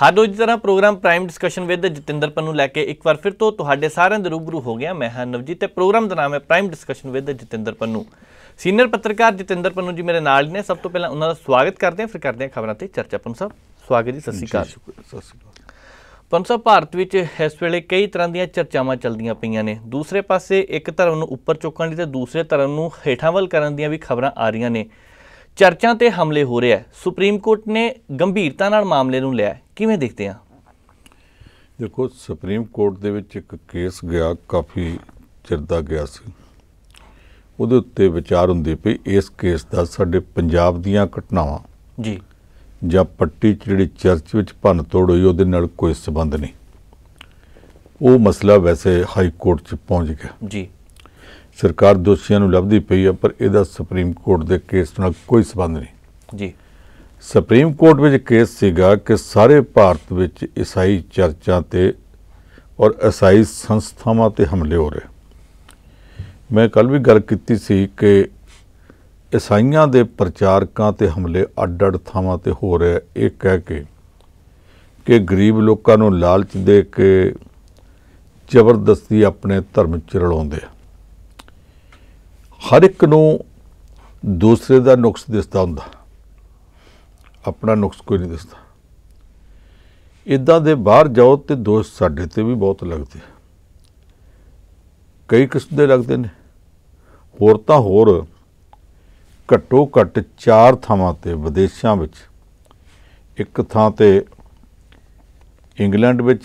ਹਰ ਰੋਜ਼ ਤਰ੍ਹਾਂ program prime discussion with Jatinder Pannu ਲੈ ਕੇ ਇੱਕ ਵਾਰ ਫਿਰ ਤੋਂ ਤੁਹਾਡੇ ਸਾਰਿਆਂ ਦੇ ਰੂਬਰੂ ਹੋ ਗਿਆ ਮੈਂ ਹਾਂ ਨਵਜੀਤ ਤੇ ਪ੍ਰੋਗਰਾਮ ਦਾ ਨਾਮ ਹੈ prime discussion with Jatinder Pannu senior ਪੱਤਰਕਾਰ ਜਤਿੰਦਰ ਪੰਨੂ ਜੀ ਮੇਰੇ ਨਾਲ ਨੇ ਸਭ ਤੋਂ ਪਹਿਲਾਂ ਉਹਨਾਂ ਦਾ ਸਵਾਗਤ ਕਰਦੇ ਹਾਂ ਫਿਰ ਕਰਦੇ ਹਾਂ ਖਬਰਾਂ ਤੇ ਚਰਚਾ ਪੰਨੂ ਸਾਹਿਬ ਸਵਾਗਤ ਜੀ ਸਤਿ ਸ਼੍ਰੀ ਅਕਾਲ ਪੰਨੂ ਸਾਹਿਬ ਭਾਰਤ ਵਿੱਚ ਇਸ ਵੇਲੇ ਕਈ ਤਰ੍ਹਾਂ ਦੀਆਂ ਚਰਚਾਵਾਂ ਚੱਲਦੀਆਂ ਪਈਆਂ ਨੇ ਦੂਸਰੇ ਪਾਸੇ ਇੱਕ ਧਰਮ ਨੂੰ ਉੱਪਰ ਚੁੱਕਣ ਲਈ ਤੇ ਦੂਸਰੇ ਧਰਮ ਨੂੰ ਹੇਠਾਂ ਵੱਲ ਕਰਨ ਦੀਆਂ ਵੀ ਖਬਰਾਂ ਆ ਰਹੀਆਂ ਨੇ ਚਰਚਾਂ ਤੇ ਹਮਲੇ ਹੋ ਰਿਹਾ ਸੁਪਰੀਮ ਕੋਰਟ ਨੇ ਗੰਭੀਰਤਾ ਨਾਲ ਮਾਮਲੇ ਨੂੰ ਲਿਆ ਕਿਵੇਂ ਦੇਖਦੇ ਆ ਦੇਖੋ ਸੁਪਰੀਮ ਕੋਰਟ ਦੇ ਵਿੱਚ ਇੱਕ ਕੇਸ ਗਿਆ ਕਾਫੀ ਚਿਰ ਦਾ ਗਿਆ ਸੀ ਉਹਦੇ ਉੱਤੇ ਵਿਚਾਰ ਹੁੰਦੇ ਪਈ ਇਸ ਕੇਸ ਦਾ ਸਾਡੇ ਪੰਜਾਬ ਦੀਆਂ ਘਟਨਾਵਾਂ ਜੀ ਜਾਂ ਪੱਟੀ ਚ ਜਿਹੜੀ ਚਰਚ ਵਿੱਚ ਭੰਨ ਤੋੜ ਹੋਈ ਉਹਦੇ ਨਾਲ ਕੋਈ ਸਬੰਧ ਨਹੀਂ ਉਹ ਮਸਲਾ ਵੈਸੇ ਹਾਈ ਕੋਰਟ 'ਚ ਪਹੁੰਚ ਗਿਆ ਜੀ ਸਰਕਾਰ ਦੋਸ਼ੀਆਂ ਨੂੰ ਲੱਭਦੀ ਪਈ ਆ ਪਰ ਇਹਦਾ ਸੁਪਰੀਮ ਕੋਰਟ ਦੇ ਕੇਸ ਨਾਲ ਕੋਈ ਸਬੰਧ ਨਹੀਂ ਜੀ ਸੁਪਰੀਮ ਕੋਰਟ ਵਿੱਚ ਕੇਸ ਸੀਗਾ ਕਿ ਸਾਰੇ ਭਾਰਤ ਵਿੱਚ ਈਸਾਈ ਚਰਚਾਂ ਤੇ ਔਰ ਈਸਾਈ ਸੰਸਥਾਵਾਂ ਤੇ ਹਮਲੇ ਹੋ ਰਹੇ ਮੈਂ ਕੱਲ ਵੀ ਗੱਲ ਕੀਤੀ ਸੀ ਕਿ ਈਸਾਈਆਂ ਦੇ ਪ੍ਰਚਾਰਕਾਂ ਤੇ ਹਮਲੇ ਅੱਡ-ਅੱਡ ਥਾਵਾਂ ਤੇ ਹੋ ਰਹੇ ਇਹ ਕਹਿ ਕੇ ਕਿ ਗਰੀਬ ਲੋਕਾਂ ਨੂੰ ਲਾਲਚ ਦੇ ਕੇ ਜ਼ਬਰਦਸਤੀ ਆਪਣੇ ਧਰਮ ਚ ਰਲਾਉਂਦੇ ਆ ਹਰ ਇੱਕ ਨੂੰ ਦੂਸਰੇ ਦਾ ਨੁਕਸ ਦਿਸਦਾ ਹੁੰਦਾ ਆਪਣਾ ਨੁਕਸ ਕੋਈ ਨਹੀਂ ਦੱਸਦਾ ਇਦਾਂ ਦੇ ਬਾਹਰ ਜਾਓ ਤੇ ਦੋਸ਼ ਸਾਡੇ ਤੇ ਵੀ ਬਹੁਤ ਲੱਗਦੇ ਕਈ ਕਿਸਮ ਦੇ ਲੱਗਦੇ ਨੇ ਹੋਰ ਤਾਂ ਹੋਰ ਘੱਟੋ ਘੱਟ ਚਾਰ ਥਾਵਾਂ ਤੇ ਵਿਦੇਸ਼ਾਂ ਵਿੱਚ ਇੱਕ ਥਾਂ ਤੇ ਇੰਗਲੈਂਡ ਵਿੱਚ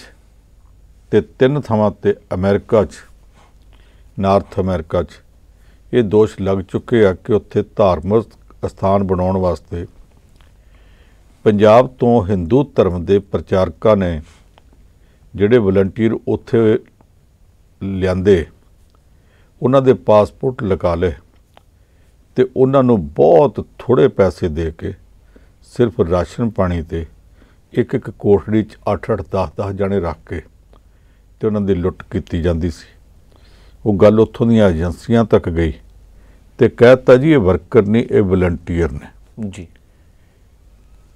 ਤੇ ਤਿੰਨ ਥਾਵਾਂ ਤੇ ਅਮਰੀਕਾ 'ਚ ਨਾਰਥ ਅਮਰੀਕਾ 'ਚ ਇਹ ਦੋਸ਼ ਲੱਗ ਚੁੱਕੇ ਆ ਕਿ ਉੱਥੇ ਧਾਰਮਿਕ ਸਥਾਨ ਬਣਾਉਣ ਵਾਸਤੇ ਪੰਜਾਬ ਤੋਂ ਹਿੰਦੂ ਧਰਮ ਦੇ ਪ੍ਰਚਾਰਕਾਂ ਨੇ ਜਿਹੜੇ ਵਲੰਟੀਅਰ ਉੱਥੇ ਲਿਆਂਦੇ ਉਹਨਾਂ ਦੇ ਪਾਸਪੋਰਟ ਲਗਾ ਲਏ ਤੇ ਉਹਨਾਂ ਨੂੰ ਬਹੁਤ ਥੋੜੇ ਪੈਸੇ ਦੇ ਕੇ ਸਿਰਫ ਰਾਸ਼ਨ ਪਾਣੀ ਤੇ ਇੱਕ ਇੱਕ ਕੋਠੜੀ 'ਚ 8-8 10-10 ਜਣੇ ਰੱਖ ਕੇ ਤੇ ਉਹਨਾਂ ਦੀ ਲੁੱਟ ਕੀਤੀ ਜਾਂਦੀ ਸੀ ਉਹ ਗੱਲ ਉੱਥੋਂ ਦੀਆਂ ਏਜੰਸੀਆਂ ਤੱਕ ਗਈ ਤੇ ਕਹਿਤਾ ਜੀ ਇਹ ਵਰਕਰ ਨਹੀਂ ਇਹ ਵਲੰਟੀਅਰ ਨੇ ਜੀ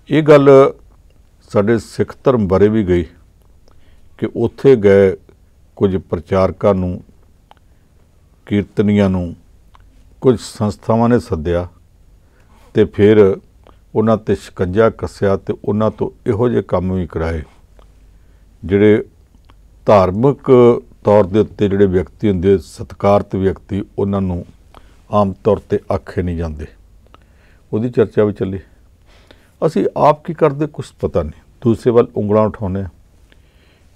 ਇਹ ਗੱਲ ਸਾਡੇ ਸਿੱਖ ਧਰਮ ਬਾਰੇ ਵੀ ਗਈ ਕਿ ਉੱਥੇ ਗਏ ਕੁਝ ਪ੍ਰਚਾਰਕਾਂ ਨੂੰ ਕੀਰਤਨੀਆਂ ਨੂੰ ਕੁਝ ਸੰਸਥਾਵਾਂ ਨੇ ਸੱਦਿਆ ਤੇ ਫਿਰ ਉਹਨਾਂ ਤੇ ਸ਼ਿਕੰਜਾ ਕੱਸਿਆ ਤੇ ਉਹਨਾਂ ਤੋਂ ਇਹੋ ਜਿਹੇ ਕੰਮ ਵੀ ਕਰਾਏ ਜਿਹੜੇ ਧਾਰਮਿਕ ਤੌਰ ਦੇ ਉੱਤੇ ਜਿਹੜੇ ਵਿਅਕਤੀ ਹੁੰਦੇ ਸਤਕਾਰਤ ਵਿਅਕਤੀ ਉਹਨਾਂ ਨੂੰ ਆਮ ਤੌਰ ਤੇ ਆਖੇ ਨਹੀਂ ਜਾਂਦੇ ਉਹਦੀ ਚਰਚਾ ਵੀ ਚੱਲੀ ਅਸੀਂ ਆਪ ਕੀ ਕਰਦੇ ਕੁਝ ਪਤਾ ਨਹੀਂ ਦੂਸਰੇ ਵੱਲ ਉਂਗਲਾਂ ਉਠਾਉਨੇ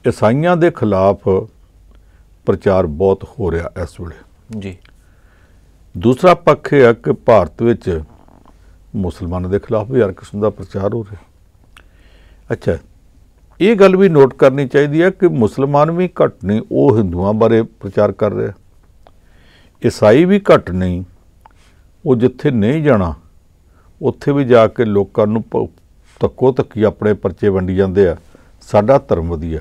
ਈਸਾਈਆਂ ਦੇ ਖਿਲਾਫ ਪ੍ਰਚਾਰ ਬਹੁਤ ਹੋ ਰਿਹਾ ਇਸ ਵੇਲੇ ਜੀ ਦੂਸਰਾ ਪੱਖ ਇਹ ਹੈ ਕਿ ਭਾਰਤ ਵਿੱਚ ਮੁਸਲਮਾਨਾਂ ਦੇ ਖਿਲਾਫ ਵੀ ਹਰ ਕਿਸਮ ਦਾ ਪ੍ਰਚਾਰ ਹੋ ਰਿਹਾ ਅੱਛਾ ਇਹ ਗੱਲ ਵੀ ਨੋਟ ਕਰਨੀ ਚਾਹੀਦੀ ਹੈ ਕਿ ਮੁਸਲਮਾਨ ਵੀ ਘੱਟ ਨਹੀਂ ਉਹ ਹਿੰਦੂਆਂ ਬਾਰੇ ਪ੍ਰਚਾਰ ਕਰ ਰਿਹਾ ਈਸਾਈ ਵੀ ਘੱਟ ਨਹੀਂ ਉਹ ਜਿੱਥੇ ਨਹੀਂ ਜਾਣਾ ਉੱਥੇ ਵੀ ਜਾ ਕੇ ਲੋਕਾਂ ਨੂੰ ਤੱਕੋ ਤੱਕੀ ਆਪਣੇ ਪਰਚੇ ਵੰਡੀ ਜਾਂਦੇ ਆ ਸਾਡਾ ਧਰਮ ਵਧੀਆ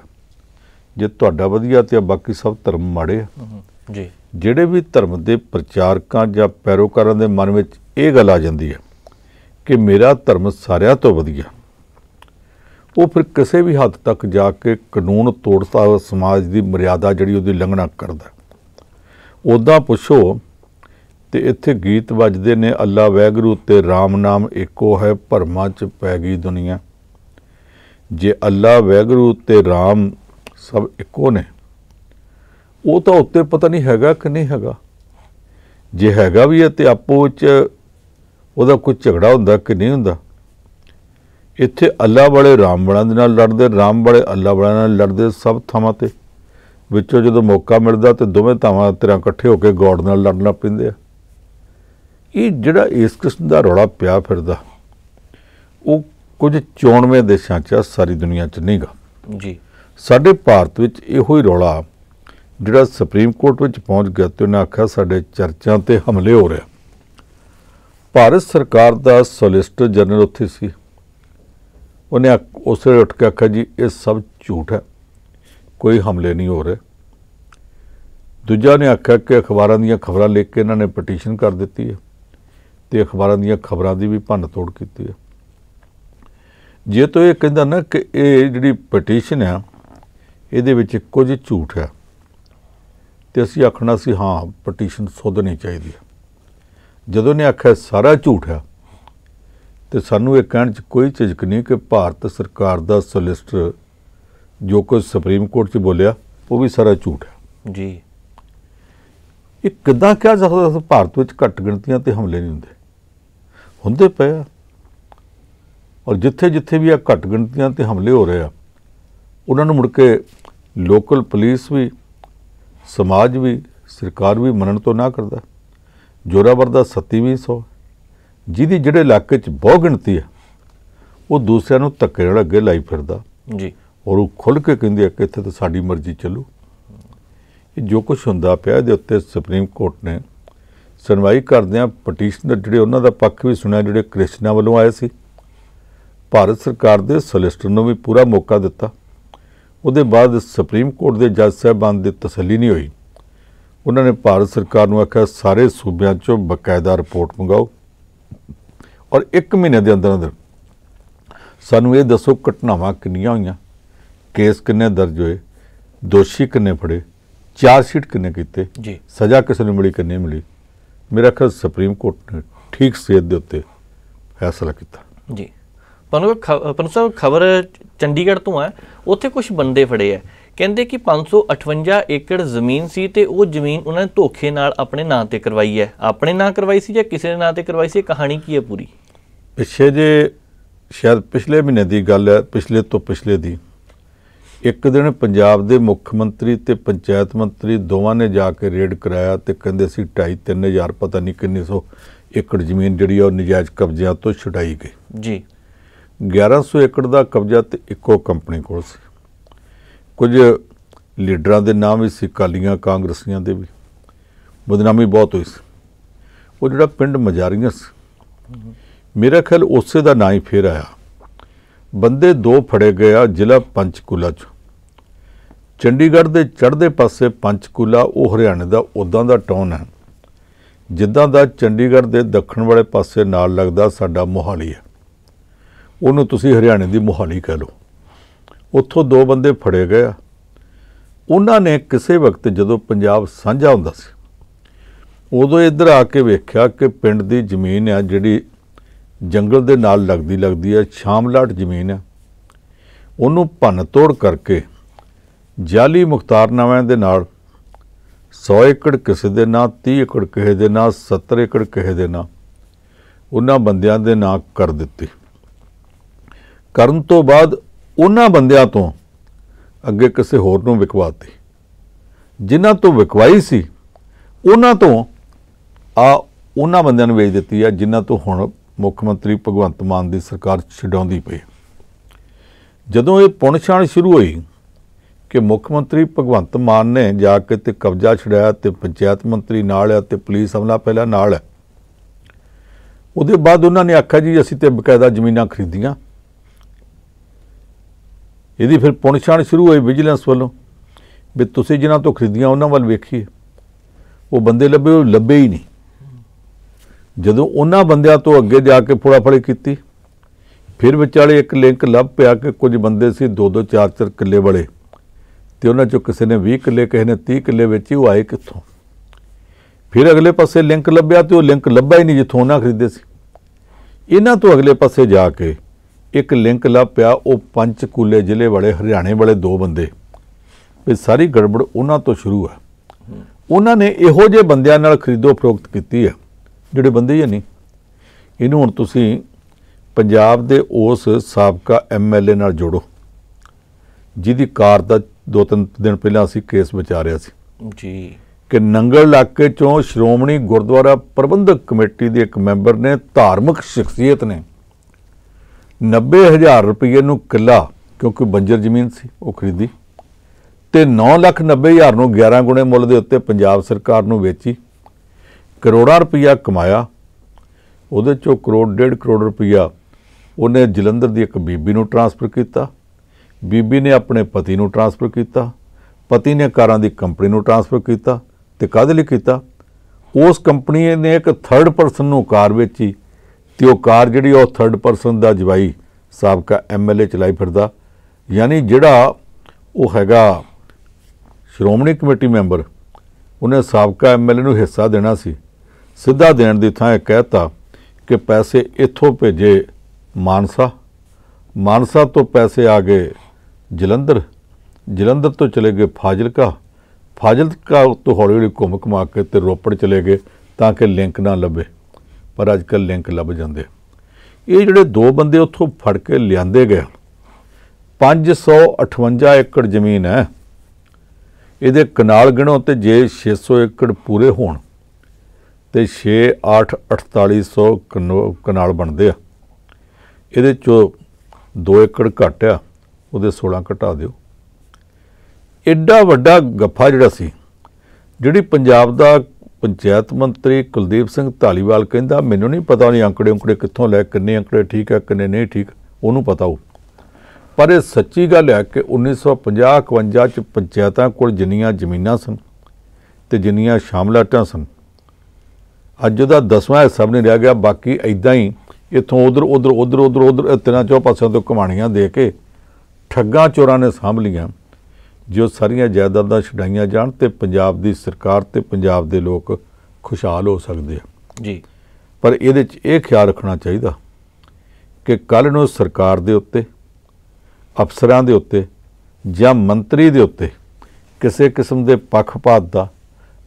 ਜੇ ਤੁਹਾਡਾ ਵਧੀਆ ਤੇ ਬਾਕੀ ਸਭ ਧਰਮ ਮਾੜੇ ਆ ਜੀ ਜਿਹੜੇ ਵੀ ਧਰਮ ਦੇ ਪ੍ਰਚਾਰਕਾਂ ਜਾਂ ਪੈਰੋਕਾਰਾਂ ਦੇ ਮਨ ਵਿੱਚ ਇਹ ਗੱਲ ਆ ਜਾਂਦੀ ਹੈ ਕਿ ਮੇਰਾ ਧਰਮ ਸਾਰਿਆਂ ਤੋਂ ਵਧੀਆ ਉਹ ਫਿਰ ਕਿਸੇ ਵੀ ਹੱਦ ਤੱਕ ਜਾ ਕੇ ਕਾਨੂੰਨ ਤੋੜਦਾ ਸਮਾਜ ਦੀ ਮਰਿਆਦਾ ਜਿਹੜੀ ਉਹਦੀ ਲੰਘਣਾ ਕਰਦਾ ਉਦਾਂ ਪੁੱਛੋ ਤੇ ਇੱਥੇ ਗੀਤ ਵੱਜਦੇ ਨੇ ਅੱਲਾ ਵੈਗਰੂ ਤੇ RAM ਨਾਮ ਇੱਕੋ ਹੈ ਭਰਮਾਂ ਚ ਪੈ ਗਈ ਦੁਨੀਆ ਜੇ ਅੱਲਾ ਵੈਗਰੂ ਤੇ RAM ਸਭ ਇੱਕੋ ਨੇ ਉਹ ਤਾਂ ਉੱਤੇ ਪਤਾ ਨਹੀਂ ਹੈਗਾ ਕਿ ਨਹੀਂ ਹੈਗਾ ਜੇ ਹੈਗਾ ਵੀ ਹੈ ਤੇ ਆਪੋ ਵਿੱਚ ਉਹਦਾ ਕੋਈ ਝਗੜਾ ਹੁੰਦਾ ਕਿ ਨਹੀਂ ਹੁੰਦਾ ਇੱਥੇ ਅੱਲਾ ਵਾਲੇ ਰਾਮ ਵਾਲਾਂ ਦੇ ਨਾਲ ਲੜਦੇ ਰਾਮ ਵਾਲੇ ਅੱਲਾ ਵਾਲਾਂ ਨਾਲ ਲੜਦੇ ਸਭ ਥਾਵਾਂ ਤੇ ਵਿੱਚੋਂ ਜਦੋਂ ਮੌਕਾ ਮਿਲਦਾ ਤੇ ਦੋਵੇਂ ਧਾਵਾਂ ਤਰ੍ਹਾਂ ਇਕੱਠੇ ਹੋ ਕੇ ਗੋਡ ਨਾਲ ਲੜਨਾ ਪੈਂਦੇ ਆ ਇਹ ਜਿਹੜਾ ਇਸ ਕਿਸਮ ਦਾ ਰੌਲਾ ਪਿਆ ਫਿਰਦਾ ਉਹ ਕੁਝ 94 ਦੇਸ਼ਾਂ 'ਚ ਸਾਰੀ ਦੁਨੀਆ 'ਚ ਨਹੀਂਗਾ ਜੀ ਸਾਡੇ ਭਾਰਤ ਵਿੱਚ ਇਹੋ ਹੀ ਰੌਲਾ ਜਿਹੜਾ ਸੁਪਰੀਮ ਕੋਰਟ ਵਿੱਚ ਪਹੁੰਚ ਗਿਆ ਤੇ ਉਹਨੇ ਆਖਿਆ ਸਾਡੇ ਚਰਚਾਂ ਤੇ ਹਮਲੇ ਹੋ ਰਿਹਾ ਭਾਰਤ ਸਰਕਾਰ ਦਾ ਸੋਲਿਸਟਰ ਜਨਰਲ ਉੱਥੇ ਸੀ ਉਹਨੇ ਉਸੇ ਉੱਠ ਕੇ ਆਖਿਆ ਜੀ ਇਹ ਸਭ ਝੂਠ ਹੈ ਕੋਈ ਹਮਲੇ ਨਹੀਂ ਹੋ ਰਹੇ ਦੂਜਾ ਨੇ ਆਖਿਆ ਕਿ ਅਖਬਾਰਾਂ ਦੀਆਂ ਖਬਰਾਂ ਲਿਖ ਕੇ ਇਹਨਾਂ ਨੇ ਪਟੀਸ਼ਨ ਕਰ ਦਿੱਤੀ ਹੈ ਤੇ ਅਖਬਾਰਾਂ ਦੀਆਂ ਖਬਰਾਂ ਦੀ ਵੀ ਭੰਨ ਤੋੜ ਕੀਤੀ ਹੈ ਜੇ ਤੋ ਇਹ ਕਹਿੰਦਾ ਨਾ ਕਿ ਇਹ ਜਿਹੜੀ ਪਟੀਸ਼ਨ ਆ ਇਹਦੇ ਵਿੱਚ ਕੁਝ ਝੂਠ ਹੈ ਤੇ ਅਸੀਂ ਆਖਣਾ ਸੀ ਹਾਂ ਪਟੀਸ਼ਨ ਸੋਧਣੀ ਚਾਹੀਦੀ ਹੈ ਜਦੋਂ ਨੇ ਆਖਿਆ ਸਾਰਾ ਝੂਠ ਹੈ ਤੇ ਸਾਨੂੰ ਇਹ ਕਹਿਣ 'ਚ ਕੋਈ ਝਿਜਕ ਨਹੀਂ ਕਿ ਭਾਰਤ ਸਰਕਾਰ ਦਾ ਸੋਲਿਸਟਰ ਜੋ ਕੁਝ ਸੁਪਰੀਮ ਕੋਰਟ 'ਚ ਬੋਲਿਆ ਉਹ ਵੀ ਸਾਰਾ ਝੂਠ ਹੈ ਜੀ ਇਹ ਕਿਦਾਂ ਕਿਹਾ ਜਾ ਸਕਦਾ ਭਾਰਤ ਵਿੱਚ ਘੱਟ ਗਿਣਤੀਆਂ ਤੇ ਹਮਲੇ ਨਹੀਂ ਹੁੰਦੇ ਹੁੰਦੇ ਪਏ ਆ ਔਰ ਜਿੱਥੇ ਜਿੱਥੇ ਵੀ ਆ ਘਟ ਗਿਣਤੀਆਂ ਤੇ ਹਮਲੇ ਹੋ ਰਹੇ ਆ ਉਹਨਾਂ ਨੂੰ ਮੁੜ ਕੇ ਲੋਕਲ ਪੁਲਿਸ ਵੀ ਸਮਾਜ ਵੀ ਸਰਕਾਰ ਵੀ ਮੰਨਣ ਤੋਂ ਨਾ ਕਰਦਾ ਜੋਰਾਵਰ ਦਾ 3700 ਜਿਹਦੀ ਜਿਹੜੇ ਇਲਾਕੇ 'ਚ ਬਹੁ ਗਿਣਤੀ ਆ ਉਹ ਦੂਸਰਿਆਂ ਨੂੰ ਧੱਕੇ ਨਾਲ ਅੱਗੇ ਲਾਈ ਫਿਰਦਾ ਜੀ ਔਰ ਉਹ ਖੁੱਲ ਕੇ ਕਹਿੰਦੇ ਆ ਕਿ ਇੱਥੇ ਤਾਂ ਸਾਡੀ ਮਰਜ਼ੀ ਚੱਲੂ ਇਹ ਜੋ ਕੁਝ ਹੁੰਦਾ ਪਿਆ ਇਹਦੇ ਉੱਤੇ ਸੁਪਰੀਮ ਕੋਰਟ ਨੇ ਸੁਣਵਾਈ ਕਰਦਿਆਂ ਪਟੀਸ਼ਨਰ ਜਿਹੜੇ ਉਹਨਾਂ ਦਾ ਪੱਖ ਵੀ ਸੁਣਿਆ ਜਿਹੜੇ ਕ੍ਰਿਸ਼ਨਾ ਵੱਲੋਂ ਆਏ ਸੀ ਭਾਰਤ ਸਰਕਾਰ ਦੇ ਸੋਲਿਸਟਰ ਨੂੰ ਵੀ ਪੂਰਾ ਮੌਕਾ ਦਿੱਤਾ ਉਹਦੇ ਬਾਅਦ ਸੁਪਰੀਮ ਕੋਰਟ ਦੇ ਜੱਜ ਸਾਹਿਬਾਨ ਦੀ ਤਸੱਲੀ ਨਹੀਂ ਹੋਈ ਉਹਨਾਂ ਨੇ ਭਾਰਤ ਸਰਕਾਰ ਨੂੰ ਆਖਿਆ ਸਾਰੇ ਸੂਬਿਆਂ 'ਚੋਂ ਬਕਾਇਦਾ ਰਿਪੋਰਟ ਮੰਗਾਓ ਔਰ 1 ਮਹੀਨੇ ਦੇ ਅੰਦਰ ਅੰਦਰ ਸਾਨੂੰ ਇਹ ਦੱਸੋ ਘਟਨਾਵਾਂ ਕਿੰਨੀਆਂ ਹੋਈਆਂ ਕੇਸ ਕਿੰਨੇ ਦਰਜ ਹੋਏ ਦੋਸ਼ੀ ਕਿੰਨੇ ਫੜੇ ਚਾਰ ਸ਼ੀਟ ਕਿੰਨੇ ਕੀਤੇ ਜੀ ਸਜ਼ਾ ਕਿਸ ਨੂੰ ਮਿਲੀ ਕਿੰਨੇ ਮਿਲੀ ਮੇਰਾ ਖਿਆਲ ਸੁਪਰੀਮ ਕੋਰਟ ਨੇ ਠੀਕ ਸੇਧ ਦੇ ਉੱਤੇ ਫੈਸਲਾ ਕੀਤਾ ਜੀ ਪਨੂ ਪਨੂ ਸਾਹਿਬ ਖਬਰ ਚੰਡੀਗੜ੍ਹ ਤੋਂ ਆ ਉੱਥੇ ਕੁਝ ਬੰਦੇ ਫੜੇ ਆ ਕਹਿੰਦੇ ਕਿ 558 ਏਕੜ ਜ਼ਮੀਨ ਸੀ ਤੇ ਉਹ ਜ਼ਮੀਨ ਉਹਨਾਂ ਨੇ ਧੋਖੇ ਨਾਲ ਆਪਣੇ ਨਾਂ ਤੇ ਕਰਵਾਈ ਹੈ ਆਪਣੇ ਨਾਂ ਕਰਵਾਈ ਸੀ ਜਾਂ ਕਿਸੇ ਦੇ ਨਾਂ ਤੇ ਕਰਵਾਈ ਸੀ ਕਹਾਣੀ ਕੀ ਹੈ ਪੂਰੀ ਪਿੱਛੇ ਜੇ ਸ਼ਾਇਦ ਪਿਛਲੇ ਮਹੀਨੇ ਦੀ ਗੱਲ ਹੈ ਪਿਛਲੇ ਤੋਂ ਪਿਛਲੇ ਦੀ ਇੱਕ ਦਿਨ ਪੰਜਾਬ ਦੇ ਮੁੱਖ ਮੰਤਰੀ ਤੇ ਪੰਚਾਇਤ ਮੰਤਰੀ ਦੋਵਾਂ ਨੇ ਜਾ ਕੇ ਰੇਡ ਕਰਾਇਆ ਤੇ ਕਹਿੰਦੇ ਸੀ 2.5 3000 ਪਤਾ ਨਹੀਂ ਕਿੰਨੇ ਸੋ ਏਕੜ ਜ਼ਮੀਨ ਜਿਹੜੀ ਉਹ ਨਜਾਇਜ਼ ਕਬਜ਼ਿਆਂ ਤੋਂ ਛੁਡਾਈ ਗਈ ਜੀ 1100 ਏਕੜ ਦਾ ਕਬਜ਼ਾ ਤੇ ਇੱਕੋ ਕੰਪਨੀ ਕੋਲ ਸੀ ਕੁਝ ਲੀਡਰਾਂ ਦੇ ਨਾਮ ਵੀ ਸੀ ਕਾਲੀਆਂ ਕਾਂਗਰਸੀਆਂ ਦੇ ਵੀ ਬਦਨਾਮੀ ਬਹੁਤ ਹੋਈ ਸੀ ਉਹ ਜਿਹੜਾ ਪਿੰਡ ਮਜਾਰੀਆਂ ਸੀ ਮੇਰਾ ਖਿਆਲ ਉਸੇ ਦਾ ਨਾਂ ਹੀ ਫੇਰ ਆਇਆ ਬੰਦੇ ਦੋ ਫੜੇ ਗਏ ਆ ਜ਼ਿਲ੍ਹਾ ਪੰਚਕੂਲਾ 'ਚ ਚੰਡੀਗੜ੍ਹ ਦੇ ਚੜ੍ਹਦੇ ਪਾਸੇ ਪੰਚਕੂਲਾ ਉਹ ਹਰਿਆਣੇ ਦਾ ਉਦਾਂ ਦਾ ਟਾਊਨ ਹੈ ਜਿੱਦਾਂ ਦਾ ਚੰਡੀਗੜ੍ਹ ਦੇ ਦੱਖਣ ਵਾਲੇ ਪਾਸੇ ਨਾਲ ਲੱਗਦਾ ਸਾਡਾ ਮੋਹਾਲੀ ਹੈ ਉਹਨੂੰ ਤੁਸੀਂ ਹਰਿਆਣੇ ਦੀ ਮੋਹਾਲੀ ਕਹ ਲਓ ਉੱਥੋਂ ਦੋ ਬੰਦੇ ਫੜੇ ਗਏ ਆ ਉਹਨਾਂ ਨੇ ਕਿਸੇ ਵਕਤ ਜਦੋਂ ਪੰਜਾਬ ਸਾਂਝਾ ਹੁੰਦਾ ਸੀ ਉਦੋਂ ਇੱਧਰ ਆ ਕੇ ਵੇਖਿਆ ਕਿ ਪਿੰਡ ਦੀ ਜ਼ਮੀਨ ਆ ਜਿਹੜੀ ਜੰਗਲ ਦੇ ਨਾਲ ਲੱਗਦੀ ਲੱਗਦੀ ਹੈ ਸ਼ਾਮਲਾਟ ਜ਼ਮੀਨ ਹੈ ਉਹਨੂੰ ਭੰਨ ਤੋੜ ਕਰਕੇ ਜਾਲੀ ਮੁਖਤਾਰਨਾਮਿਆਂ ਦੇ ਨਾਲ 100 ਏਕੜ ਕਿਸੇ ਦੇ ਨਾਂ 30 ਏਕੜ ਕਿਸੇ ਦੇ ਨਾਂ 70 ਏਕੜ ਕਿਸੇ ਦੇ ਨਾਂ ਉਹਨਾਂ ਬੰਦਿਆਂ ਦੇ ਨਾਂ ਕਰ ਦਿੱਤੇ ਕਰਨ ਤੋਂ ਬਾਅਦ ਉਹਨਾਂ ਬੰਦਿਆਂ ਤੋਂ ਅੱਗੇ ਕਿਸੇ ਹੋਰ ਨੂੰ ਵਿਕਵਾਤੀ ਜਿਨ੍ਹਾਂ ਤੋਂ ਵਿਕਵਾਈ ਸੀ ਉਹਨਾਂ ਤੋਂ ਆ ਉਹਨਾਂ ਬੰਦਿਆਂ ਨੂੰ ਵੇਚ ਦਿੱਤੀ ਆ ਜਿਨ੍ਹਾਂ ਤੋਂ ਹੁਣ ਮੁੱਖ ਮੰਤਰੀ ਭਗਵੰਤ ਮਾਨ ਦੀ ਸਰਕਾਰ ਛਡਾਉਂਦੀ ਪਈ ਜਦੋਂ ਇਹ ਪੁਣਛਾਣ ਸ਼ੁਰੂ ਹੋਈ ਕਿ ਮੁੱਖ ਮੰਤਰੀ ਭਗਵੰਤ ਮਾਨ ਨੇ ਜਾ ਕੇ ਤੇ ਕਬਜ਼ਾ ਛਡਾਇਆ ਤੇ ਪੰਚਾਇਤ ਮੰਤਰੀ ਨਾਲ ਆ ਤੇ ਪੁਲਿਸ ਹਮਲਾ ਪਹਿਲਾਂ ਨਾਲ ਹੈ ਉਹਦੇ ਬਾਅਦ ਉਹਨਾਂ ਨੇ ਆਖਿਆ ਜੀ ਅਸੀਂ ਤੇ ਬਕਾਇਦਾ ਜ਼ਮੀਨਾਂ ਖਰੀਦੀਆਂ ਇਹਦੀ ਫਿਰ ਪੁਣਛਾਣ ਸ਼ੁਰੂ ਹੋਈ ਵਿਜੀਲੈਂਸ ਵੱਲੋਂ ਵੀ ਤੁਸੀਂ ਜਿਨ੍ਹਾਂ ਤੋਂ ਖਰੀਦੀਆਂ ਉਹਨਾਂ ਵੱਲ ਵੇਖੀਏ ਉਹ ਬੰਦੇ ਲੱਭੇ ਉਹ ਲੱਭੇ ਹੀ ਨਹੀਂ ਜਦੋਂ ਉਹਨਾਂ ਬੰਦਿਆਂ ਤੋਂ ਅੱਗੇ ਜਾ ਕੇ ਫੋੜਾਫੜੀ ਕੀਤੀ ਫਿਰ ਵਿਚਾਲੇ ਇੱਕ ਲਿੰਕ ਲੱਭ ਪਿਆ ਕਿ ਕੁਝ ਬੰਦੇ ਸੀ ਦੋ ਦੋ ਚਾਰ ਚਾਰ ਕਿੱਲੇ ਵਾਲੇ ਤੇ ਉਹਨਾਂ ਚੋਂ ਕਿਸੇ ਨੇ 20 ਕਿੱਲੇ ਕਿਸੇ ਨੇ 30 ਕਿੱਲੇ ਹੀ ਉਹ ਆਏ ਕਿੱਥੋਂ ਫਿਰ ਅਗਲੇ ਪਾਸੇ ਲਿੰਕ ਲੱਭਿਆ ਤੇ ਉਹ ਲਿੰਕ ਲੱਭਾ ਹੀ ਨਹੀਂ ਜਿੱਥੋਂ ਉਹਨਾਂ ਖਰੀਦੇ ਸੀ ਇਹਨਾਂ ਤੋਂ ਅਗਲੇ ਪਾਸੇ ਜਾ ਕੇ ਇੱਕ ਲਿੰਕ ਲੱਭ ਪਿਆ ਉਹ ਪੰਚਕੂਲੇ ਜ਼ਿਲ੍ਹੇ ਵਾਲੇ ਹਰਿਆਣੇ ਵਾਲੇ ਦੋ ਬੰਦੇ ਵੀ ਸਾਰੀ ਗੜਬੜ ਉਹਨਾਂ ਤੋਂ ਸ਼ੁਰੂ ਆ ਉਹਨਾਂ ਨੇ ਇਹੋ ਜਿਹੇ ਬੰਦਿਆਂ ਨਾਲ ਖਰੀਦੋ ਫਰੋਖਤ ਕੀਤੀ ਆ ਜਿਹੜੇ ਬੰਦੇ ਹੀ ਨਹੀਂ ਇਹਨੂੰ ਹੁਣ ਤੁਸੀਂ ਪੰਜਾਬ ਦੇ ਉਸ ਸਾਬਕਾ ਐਮਐਲਏ ਨਾਲ ਜੋੜੋ ਜਿਹਦੀ ਕਾਰ ਦਾ ਦੋ ਤਿੰਨ ਦਿਨ ਪਹਿਲਾਂ ਅਸੀਂ ਕੇਸ ਵਿਚਾਰਿਆ ਸੀ ਜੀ ਕਿ ਨੰਗਲ ਇਲਾਕੇ ਚੋਂ ਸ਼੍ਰੋਮਣੀ ਗੁਰਦੁਆਰਾ ਪ੍ਰਬੰਧਕ ਕਮੇਟੀ ਦੇ ਇੱਕ ਮੈਂਬਰ ਨੇ ਧਾਰਮਿਕ ਸ਼ਖਸੀਅਤ ਨੇ 90000 ਰੁਪਏ ਨੂੰ ਕਿੱਲਾ ਕਿਉਂਕਿ ਬੰਜਰ ਜ਼ਮੀਨ ਸੀ ਉਹ ਖਰੀਦੀ ਤੇ 9 ਲੱਖ 90 ਹਜ਼ਾਰ ਨੂੰ 11 ਗੁਣੇ ਮੁੱਲ ਦੇ ਉੱਤੇ ਪੰਜਾਬ ਸਰਕਾਰ ਨੂੰ ਵੇਚੀ ਕਰੋੜਾਂ ਰੁਪਇਆ ਕਮਾਇਆ ਉਹਦੇ ਚੋਂ ਕਰੋੜ ਡੇਢ ਕਰੋੜ ਰੁਪਇਆ ਉਹਨੇ ਜਲੰਧਰ ਦੀ ਇੱਕ ਬੀਬੀ ਨੂੰ ਟ੍ਰਾਂਸਫਰ ਕੀਤਾ ਬੀਬੀ ਨੇ ਆਪਣੇ ਪਤੀ ਨੂੰ ਟ੍ਰਾਂਸਫਰ ਕੀਤਾ ਪਤੀ ਨੇ ਕਾਰਾਂ ਦੀ ਕੰਪਨੀ ਨੂੰ ਟ੍ਰਾਂਸਫਰ ਕੀਤਾ ਤੇ ਕਾਦੇ ਲਈ ਕੀਤਾ ਉਸ ਕੰਪਨੀ ਨੇ ਇੱਕ ਥਰਡ ਪਰਸਨ ਨੂੰ ਕਾਰ ਵੇਚੀ ਤੇ ਉਹ ਕਾਰ ਜਿਹੜੀ ਉਹ ਥਰਡ ਪਰਸਨ ਦਾ ਜਵਾਈ ਸਾਬਕਾ ਐਮਐਲਏ ਚਲਾਈ ਫਿਰਦਾ ਯਾਨੀ ਜਿਹੜਾ ਉਹ ਹੈਗਾ ਸ਼੍ਰੋਮਣੀ ਕਮੇਟੀ ਮੈਂਬਰ ਉਹਨੇ ਸਾਬਕਾ ਐਮਐਲਏ ਨੂੰ ਹਿੱਸਾ ਦੇਣਾ ਸੀ ਸਿੱਧਾ ਦੇਣ ਦੀ ਥਾਂ ਇਹ ਕਹਿਤਾ ਕਿ ਪੈਸੇ ਇੱਥੋਂ ਭੇਜੇ ਮਾਨਸਾ ਮਾਨਸਾ ਤੋਂ ਪੈਸੇ ਆ ਗਏ ਜਲੰਧਰ ਜਲੰਧਰ ਤੋਂ ਚਲੇ ਗਏ ਫਾਜ਼ਿਲਕਾ ਫਾਜ਼ਿਲਕਾ ਤੋਂ ਹੌਲੀ ਹੌਲੀ ਘੁੰਮ ਕਮਾ ਕੇ ਤੇ ਰੋਪੜ ਚਲੇ ਗਏ ਤਾਂ ਕਿ ਲਿੰਕ ਨਾ ਲੱਭੇ ਪਰ ਅੱਜ ਕੱਲ ਲਿੰਕ ਲੱਭ ਜਾਂਦੇ ਇਹ ਜਿਹੜੇ ਦੋ ਬੰਦੇ ਉੱਥੋਂ ਫੜ ਕੇ ਲਿਆਂਦੇ ਗਏ 558 ਏਕੜ ਜ਼ਮੀਨ ਹੈ ਇਹਦੇ ਕਨਾਲ ਗਿਣੋ ਤੇ ਜੇ 600 ਏਕੜ ਪੂਰੇ ਹੋਣ ਤੇ 6 ਕਨਾਲ ਬਣਦੇ ਆ ਇਹਦੇ ਚੋਂ 2 ਏਕੜ ਘਟ ਆ ਉਹਦੇ 16 ਘਟਾ ਦਿਓ ਐਡਾ ਵੱਡਾ ਗੱਫਾ ਜਿਹੜਾ ਸੀ ਜਿਹੜੀ ਪੰਜਾਬ ਦਾ ਪੰਚਾਇਤ ਮੰਤਰੀ ਕੁਲਦੀਪ ਸਿੰਘ ਧਾਲੀਵਾਲ ਕਹਿੰਦਾ ਮੈਨੂੰ ਨਹੀਂ ਪਤਾ ਨਹੀਂ ਅੰਕੜੇ ਅੰਕੜੇ ਕਿੱਥੋਂ ਲੈ ਕਿੰਨੇ ਅੰਕੜੇ ਠੀਕ ਆ ਕਿੰਨੇ ਨਹੀਂ ਠੀਕ ਉਹਨੂੰ ਪਤਾ ਹੋ ਪਰ ਇਹ ਸੱਚੀ ਗੱਲ ਹੈ ਕਿ 1950 51 ਚ ਪੰਚਾਇਤਾਂ ਕੋਲ ਜਿੰਨੀਆਂ ਜ਼ਮੀਨਾਂ ਸਨ ਤੇ ਜਿੰਨੀਆਂ ਸ਼ਾਮਲਾਟਾਂ ਸਨ ਅੱਜ ਉਹਦਾ ਦਸਵਾਂ ਹਿੱਸਾ ਵੀ ਨਹੀਂ ਰਿਹਾ ਗਿਆ ਬਾਕੀ ਐਦਾਂ ਹੀ ਇਥੋਂ ਉਧਰ ਉਧਰ ਉਧਰ ਉਧਰ ਉਧਰ ਤਿੰਨਾਂ ਚੋਂ ਪਾਸਿਆਂ ਤੋਂ ਕਮਾਣੀਆਂ ਦੇ ਕੇ ਠੱਗਾ ਚੋਰਾਂ ਨੇ ਸਾਂਭ ਲੀਆਂ ਜੋ ਸਾਰੀਆਂ ਜਾਇਦਾਦਾਂ ਛਡਾਈਆਂ ਜਾਣ ਤੇ ਪੰਜਾਬ ਦੀ ਸਰਕਾਰ ਤੇ ਪੰਜਾਬ ਦੇ ਲੋਕ ਖੁਸ਼ਹਾਲ ਹੋ ਸਕਦੇ ਆ ਜੀ ਪਰ ਇਹਦੇ 'ਚ ਇਹ ਖਿਆਲ ਰੱਖਣਾ ਚਾਹੀਦਾ ਕਿ ਕੱਲ ਨੂੰ ਸਰਕਾਰ ਦੇ ਉੱਤੇ ਅਫਸਰਾਂ ਦੇ ਉੱਤੇ ਜਾਂ ਮੰਤਰੀ ਦੇ ਉੱਤੇ ਕਿਸੇ ਕਿਸਮ ਦੇ ਪੱਖਪਾਤ ਦਾ